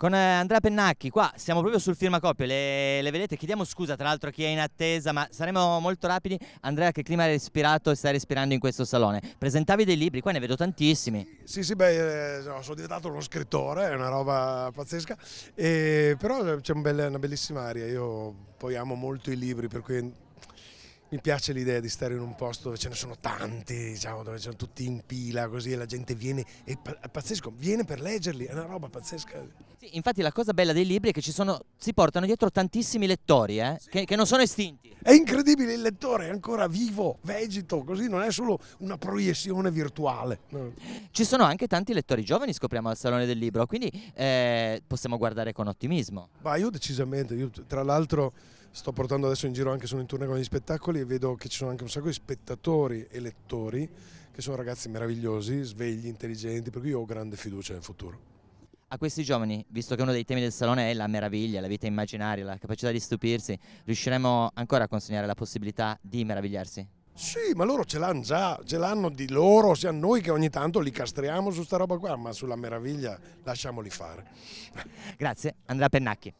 con eh, Andrea Pennacchi. Qua siamo proprio sul firmacoppie, le, le vedete? Chiediamo scusa tra l'altro a chi è in attesa, ma saremo molto rapidi. Andrea, che clima hai respirato e stai respirando in questo salone? Presentavi dei libri, qua ne vedo tantissimi. Sì, sì, beh, eh, sono diventato uno scrittore, è una roba pazzesca, e, però c'è una bellissima aria, io poi amo molto i libri, per cui mi piace l'idea di stare in un posto dove ce ne sono tanti, diciamo, dove sono tutti in pila, così e la gente viene, è pazzesco, viene per leggerli, è una roba pazzesca. Sì, infatti la cosa bella dei libri è che sono, si portano dietro tantissimi lettori, eh, sì. che, che, non sono estinti. È incredibile, il lettore è ancora vivo, vegeto, così non è solo una proiezione virtuale. No. Ci sono anche tanti lettori giovani, scopriamo al Salone del Libro, quindi eh, possiamo guardare con ottimismo. Ma io decisamente, io, tra l'altro sto portando adesso in giro anche, sono in tournée con gli spettacoli e vedo che ci sono anche un sacco di spettatori e lettori che sono ragazzi meravigliosi, svegli, intelligenti, per cui io ho grande fiducia nel futuro. A questi giovani, visto che uno dei temi del salone è la meraviglia, la vita immaginaria, la capacità di stupirsi, riusciremo ancora a consegnare la possibilità di meravigliarsi? Sì, ma loro ce l'hanno già, ce l'hanno di loro, sia noi che ogni tanto li castriamo su sta roba qua, ma sulla meraviglia lasciamoli fare. Grazie, Andrea Pennacchi.